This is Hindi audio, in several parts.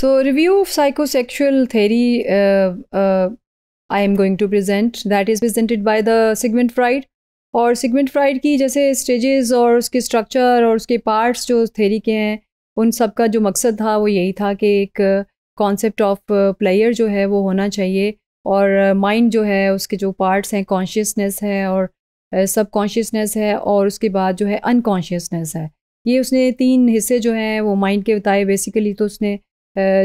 so review of psychosexual theory I am going to present that is presented by the Sigmund Freud और सिगमेंट फ्राइड की जैसे स्टेजेस और उसके स्ट्रक्चर और उसके पार्ट्स जो थेरी के हैं उन सब का जो मकसद था वो यही था कि एक कॉन्सेप्ट ऑफ प्लेयर जो है वो होना चाहिए और माइंड uh, जो है उसके जो पार्ट्स हैं कॉन्शियसनेस है और सब uh, कॉन्शियसनेस है और उसके बाद जो है अनकॉन्शियसनेस है ये उसने तीन हिस्से जो हैं वो माइंड के बताए बेसिकली तो उसने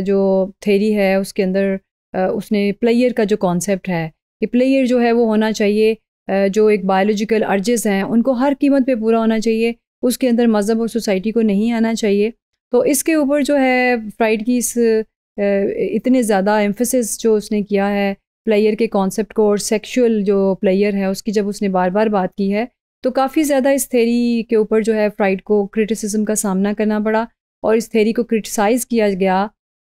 जो थेरी है उसके अंदर उसने प्लेयर का जो कॉन्सेप्ट है कि प्लेयर जो है वो होना चाहिए जो एक बायोलॉजिकल अर्जेस हैं उनको हर कीमत पे पूरा होना चाहिए उसके अंदर मज़हब और सोसाइटी को नहीं आना चाहिए तो इसके ऊपर जो है फ्राइड की इस इतने ज़्यादा एम्फोसिस जो उसने किया है प्लेयर के कॉन्सेप्ट को और सेक्शुअल जो प्लेयर है उसकी जब उसने बार बार बात की है तो काफ़ी ज़्यादा इस थेरी के ऊपर जो है फ्राइड को क्रिटिसिज्म का सामना करना पड़ा और इस थेरी को क्रिटिसाइज़ किया गया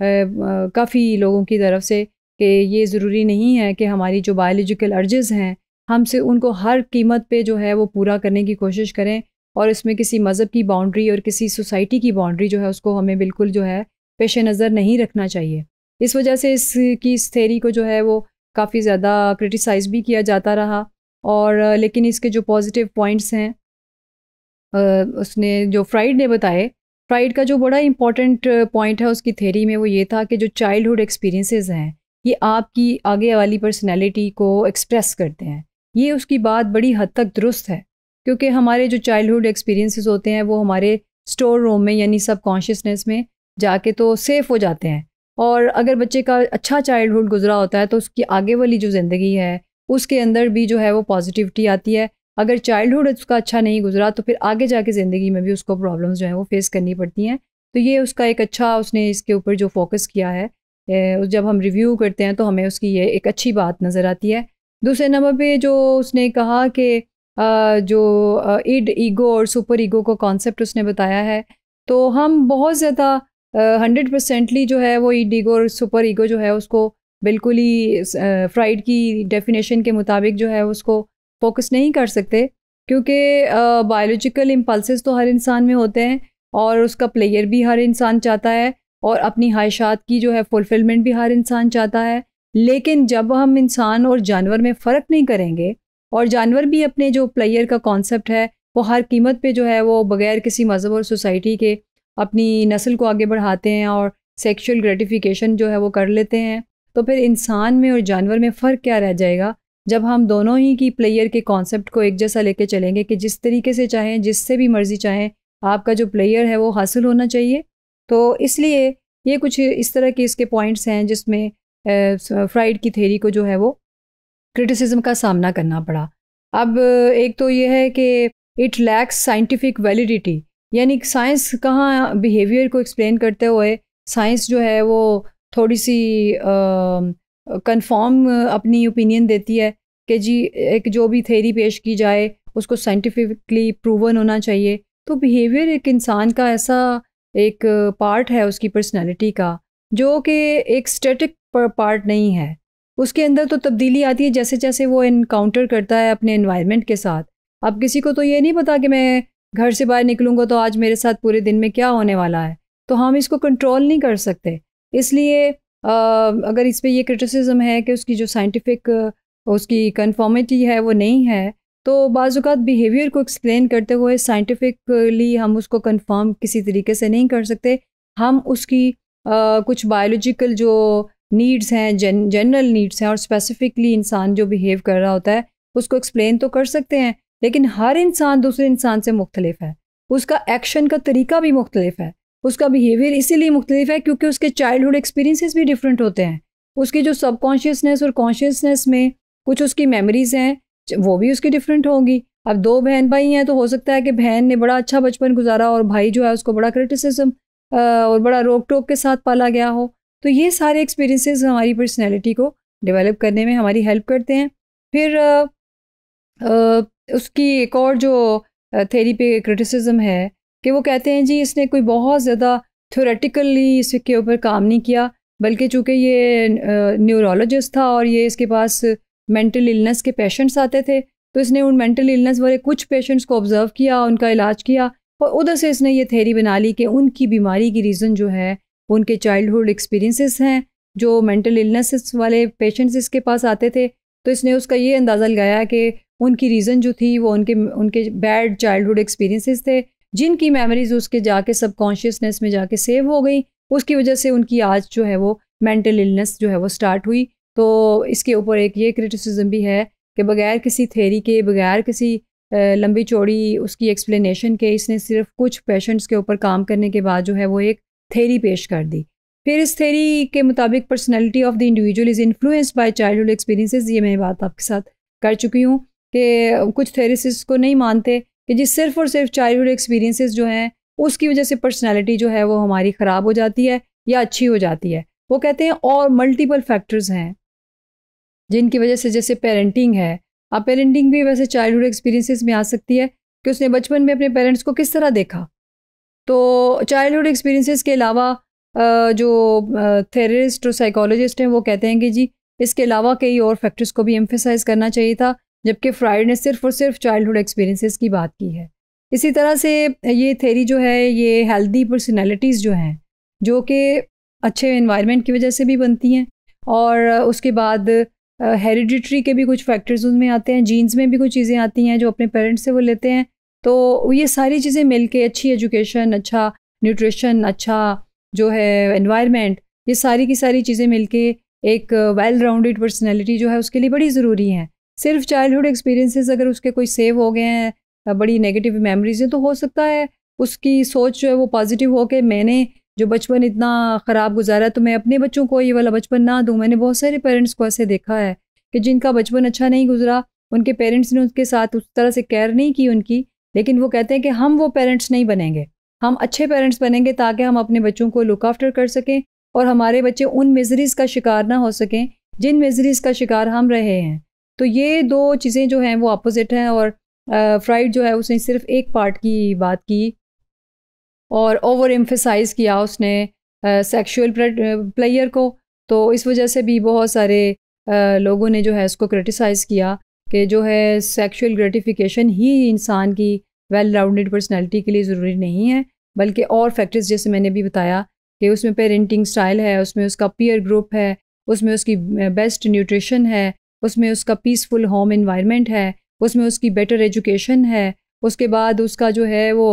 काफ़ी लोगों की तरफ से कि ये ज़रूरी नहीं है कि हमारी जो बायोलॉजिकल अर्जेज़ हैं हमसे उनको हर कीमत पे जो है वो पूरा करने की कोशिश करें और इसमें किसी मज़हब की बाउंड्री और किसी सोसाइटी की बाउंड्री जो है उसको हमें बिल्कुल जो है पेश नज़र नहीं रखना चाहिए इस वजह से इसकी इस थेरी को जो है वो काफ़ी ज़्यादा क्रिटिसाइज़ भी किया जाता रहा और लेकिन इसके जो पॉजिटिव पॉइंट्स हैं उसने जो फ्राइड ने बताए फ्राइड का जो बड़ा इंपॉर्टेंट पॉइंट uh, है उसकी थेरी में वो ये था कि जो चाइल्डहुड एक्सपीरियंसेस हैं ये आपकी आगे वाली पर्सनैलिटी को एक्सप्रेस करते हैं ये उसकी बात बड़ी हद तक दुरुस्त है क्योंकि हमारे जो चाइल्डहुड एक्सपीरियंसेस होते हैं वो हमारे स्टोर रूम में यानी सब कॉन्शियसनेस में जाके तो सेफ़ हो जाते हैं और अगर बच्चे का अच्छा चाइल्डहुड गुजरा होता है तो उसकी आगे वाली जो ज़िंदगी है उसके अंदर भी जो है वो पॉजिटिविटी आती है अगर चाइल्डहुड उसका अच्छा नहीं गुजरा तो फिर आगे जाके ज़िंदगी में भी उसको प्रॉब्लम्स जो हैं वो फेस करनी पड़ती हैं तो ये उसका एक अच्छा उसने इसके ऊपर जो फोकस किया है जब हम रिव्यू करते हैं तो हमें उसकी ये एक अच्छी बात नज़र आती है दूसरे नंबर पे जो उसने कहा कि जो इड ईगो और सुपर ईगो का कॉन्सेप्ट उसने बताया है तो हम बहुत ज़्यादा हंड्रेड परसेंटली जो है वो इड ईगो और सुपर ईगो जो है उसको बिल्कुल ही फ्राइड की डेफिनेशन के मुताबिक जो है उसको फोकस नहीं कर सकते क्योंकि बायोलॉजिकल इम्पल्स तो हर इंसान में होते हैं और उसका प्लेयर भी हर इंसान चाहता है और अपनी ख्वाहिशात की जो है फुलफिलमेंट भी हर इंसान चाहता है लेकिन जब हम इंसान और जानवर में फ़र्क नहीं करेंगे और जानवर भी अपने जो प्लेयर का कॉन्सेप्ट है वो हर कीमत पे जो है वो बगैर किसी मज़हब और सोसाइटी के अपनी नस्ल को आगे बढ़ाते हैं और सेक्सुअल ग्रेटिफिकेशन जो है वो कर लेते हैं तो फिर इंसान में और जानवर में फ़र्क क्या रह जाएगा जब हम दोनों ही की प्लेयर के कॉन्सेप्ट को एक जैसा लेके चलेंगे कि जिस तरीके से चाहें जिससे भी मर्जी चाहें आपका जो प्लेयर है वो हासिल होना चाहिए तो इसलिए ये कुछ इस तरह के इसके पॉइंट्स हैं जिसमें फ्राइड की थेरी को जो है वो क्रिटिसिज्म का सामना करना पड़ा अब एक तो ये है कि इट लैक्स साइंटिफिक वैलिडिटी यानी साइंस कहाँ बिहेवियर को एक्सप्लेन करते हुए साइंस जो है वो थोड़ी सी आ, कंफर्म अपनी ओपिनियन देती है कि जी एक जो भी थेरी पेश की जाए उसको साइंटिफिकली प्रूवन होना चाहिए तो बिहेवियर एक इंसान का ऐसा एक पार्ट है उसकी पर्सनालिटी का जो कि एक स्टेटिक पार्ट नहीं है उसके अंदर तो तब्दीली आती है जैसे जैसे वो इनकाउंटर करता है अपने इन्वायरमेंट के साथ अब किसी को तो ये नहीं पता कि मैं घर से बाहर निकलूँगा तो आज मेरे साथ पूरे दिन में क्या होने वाला है तो हम इसको कंट्रोल नहीं कर सकते इसलिए अगर इस पर यह क्रिटिसिज्म है कि उसकी जो साइंटिफिक उसकी कन्फॉर्मिटी है वो नहीं है तो बाज़ात बिहेवियर को एक्सप्लेन करते हुए साइंटिफिकली हम उसको कन्फर्म किसी तरीके से नहीं कर सकते हम उसकी आ, कुछ बायोलॉजिकल जो नीड्स हैं जन जनरल नीड्स हैं और स्पेसिफिकली इंसान जो बिहेव कर रहा होता है उसको एक्सप्लेन तो कर सकते हैं लेकिन हर इंसान दूसरे इंसान से मुख्तलिफ है उसका एक्शन का तरीका भी मुख्तलिफ है उसका बिहेवियर इसीलिए मुख्तलिफ है क्योंकि उसके चाइल्डहुड एक्सपीरियंसेस भी डिफरेंट होते हैं उसकी जो सबकॉन्शियसनेस और कॉन्शियसनेस में कुछ उसकी मेमोरीज़ हैं वो भी उसकी डिफरेंट होंगी अब दो बहन भाई हैं तो हो सकता है कि बहन ने बड़ा अच्छा बचपन गुजारा और भाई जो है उसको बड़ा क्रिटिसिज्म और बड़ा रोक टोक के साथ पाला गया हो तो ये सारे एक्सपीरियंसेस हमारी पर्सनैलिटी को डेवलप करने में हमारी हेल्प करते हैं फिर आ, आ, उसकी एक और जो थेरी पे क्रिटिसिज्म है कि वो कहते हैं जी इसने कोई बहुत ज़्यादा थ्योरेटिकली इसके ऊपर काम नहीं किया बल्कि चूँकि ये न्यूरोलॉजिस्ट था और ये इसके पास मेंटल इलनेस के पेशेंट्स आते थे तो इसने उन मेंटल इलनेस वाले कुछ पेशेंट्स को ऑब्ज़र्व किया उनका इलाज किया और उधर से इसने ये थेरी बना ली कि उनकी बीमारी की रीज़न जो है उनके चाइल्डहुड एक्सपीरियंसेस हैं जो मेंटल इलनेस वाले पेशेंट्स इसके पास आते थे तो इसने उसका ये अंदाज़ा लगाया कि उनकी रीज़न जो थी वो उनके उनके बैड चाइल्डहुड एक्सपीरियंसेस थे जिनकी मेमोरीज उसके जाके सब कॉन्शियसनेस में जाके सेव हो गई उसकी वजह से उनकी आज जो है वो मेंटल इलनेस जो है वो स्टार्ट हुई तो इसके ऊपर एक ये क्रिटिसिज्म भी है कि बगैर किसी थेरी के बगैर किसी लंबी चौड़ी उसकी एक्सप्लेनेशन के इसने सिर्फ कुछ पेशेंट्स के ऊपर काम करने के बाद जो है वो एक थेरी पेश कर दी फिर इस थेरी के मुताबिक personality of the individual is influenced by childhood experiences ये मैं बात आपके साथ कर चुकी हूँ कि कुछ थेरेसिस को नहीं मानते कि जी सिर्फ और सिर्फ चाइल्ड एक्सपीरियंसेस जो हैं उसकी वजह से पर्सनैलिटी जो है वो हमारी ख़राब हो जाती है या अच्छी हो जाती है वो कहते हैं और मल्टीपल फैक्टर्स हैं जिनकी वजह से जैसे पेरेंटिंग है अब पेरेंटिंग भी वैसे चाइल्ड एक्सपीरियंसेस में आ सकती है कि उसने बचपन में अपने पेरेंट्स को किस तरह देखा तो चाइल्ड एक्सपीरियंसेस के अलावा जो थेरेस्ट और साइकोलॉजिस्ट हैं वो कहते हैं कि जी इसके अलावा कई और फैक्टर्स को भी एम्फेसाइज करना चाहिए था जबकि फ्राइड ने सिर्फ और सिर्फ चाइल्डहुड एक्सपीरियंसेस की बात की है इसी तरह से ये थेरी जो है ये हेल्दी पर्सनैलिटीज़ जो हैं जो कि अच्छे इन्वायरमेंट की वजह से भी बनती हैं और उसके बाद हेरिडिट्री के भी कुछ फैक्टर्स उनमें आते हैं जीन्स में भी कुछ चीज़ें आती हैं जो अपने पेरेंट्स से वो लेते हैं तो ये सारी चीज़ें मिल के अच्छी एजुकेशन अच्छा न्यूट्रिशन अच्छा जो है इन्वायरमेंट ये सारी की सारी चीज़ें मिल के एक वेल राउंडेड पर्सनैलिटी जो है उसके लिए बड़ी ज़रूरी हैं सिर्फ चाइल्डहुड एक्सपीरियंसेस अगर उसके कोई सेव हो गए हैं बड़ी नेगेटिव मेमोरीज हैं तो हो सकता है उसकी सोच जो है वो पॉजिटिव हो के मैंने जो बचपन इतना ख़राब गुजारा तो मैं अपने बच्चों को ये वाला बचपन ना दूँ मैंने बहुत सारे पेरेंट्स को ऐसे देखा है कि जिनका बचपन अच्छा नहीं गुजरा उनके पेरेंट्स ने उनके साथ उस तरह से केयर नहीं की उनकी लेकिन वो कहते हैं कि हम वो पेरेंट्स नहीं बनेंगे हम अच्छे पेरेंट्स बनेंगे ताकि हम अपने बच्चों को लुक आफ्टर कर सकें और हमारे बच्चे उन मिजरीज का शिकार ना हो सकें जिन मिजरीज का शिकार हम रहे हैं तो ये दो चीज़ें जो हैं वो अपोजिट हैं और फ्राइड जो है उसने सिर्फ एक पार्ट की बात की और ओवर एम्फिसाइज़ किया उसने सेक्शुअल प्लेयर को तो इस वजह से भी बहुत सारे लोगों ने जो है उसको क्रिटिसाइज़ किया कि जो है सेक्शुअल ग्रेटिफिकेशन ही इंसान की वेल राउंडेड पर्सनैलिटी के लिए ज़रूरी नहीं है बल्कि और फैक्टर्स जैसे मैंने भी बताया कि उसमें पेरेंटिंग स्टाइल है उसमें उसका पीयर ग्रुप है उसमें उसकी बेस्ट न्यूट्रिशन है उसमें उसका पीसफुल होम इन्वायरमेंट है उसमें उसकी बेटर एजुकेशन है उसके बाद उसका जो है वो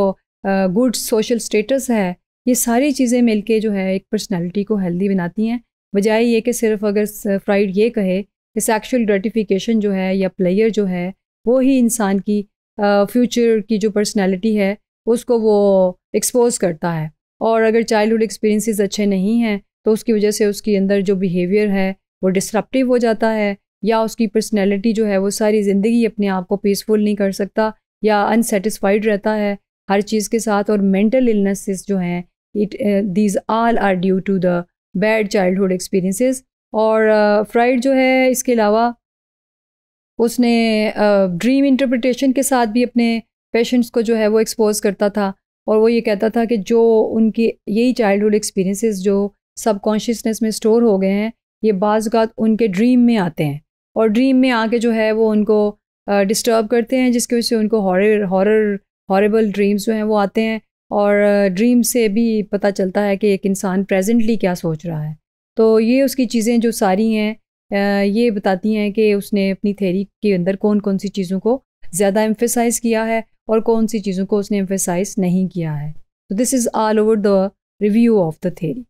गुड सोशल स्टेटस है ये सारी चीज़ें मिलके जो है एक पर्सनैलिटी को हेल्दी बनाती हैं बजाय ये कि सिर्फ अगर फ्राइड ये कहे कि सेक्शुअल ग्रेटिफिकेशन जो है या प्लेयर जो है वो ही इंसान की फ्यूचर की जो पर्सनैलिटी है उसको वो एक्सपोज करता है और अगर चाइल्डहुड एक्सपीरियंसेस अच्छे नहीं हैं तो उसकी वजह से उसके अंदर जो बिहेवियर है वो डिस्ट्रप्टिव हो जाता है या उसकी पर्सनैलिटी जो है वो सारी ज़िंदगी अपने आप को पीसफुल नहीं कर सकता या अनसेटिस्फाइड रहता है हर चीज़ के साथ और मेंटल इलनेसेस जो हैं it these all are due to the bad childhood experiences और फ्राइड uh, जो है इसके अलावा उसने ड्रीम uh, इंटरप्रटेशन के साथ भी अपने पेशेंट्स को जो है वो एक्सपोज करता था और वो ये कहता था कि जो उनकी यही चाइल्डहुड एक्सपीरियंसेस जो सबकॉन्शियसनेस में स्टोर हो गए हैं ये बाज़ात उनके ड्रीम में आते हैं और ड्रीम में आके जो है वो उनको डिस्टर्ब uh, करते हैं जिसकी वजह से उनको हॉरर हॉरर हॉरेबल ड्रीम्स जो हैं वो आते हैं और ड्रीम से भी पता चलता है कि एक इंसान प्रेजेंटली क्या सोच रहा है तो ये उसकी चीज़ें जो सारी हैं ये बताती हैं कि उसने अपनी थेरी के अंदर कौन कौन सी चीज़ों को ज़्यादा एम्फेसाइज किया है और कौन सी चीज़ों को उसने एम्फेसाइज नहीं किया है तो this is all over the review of the theory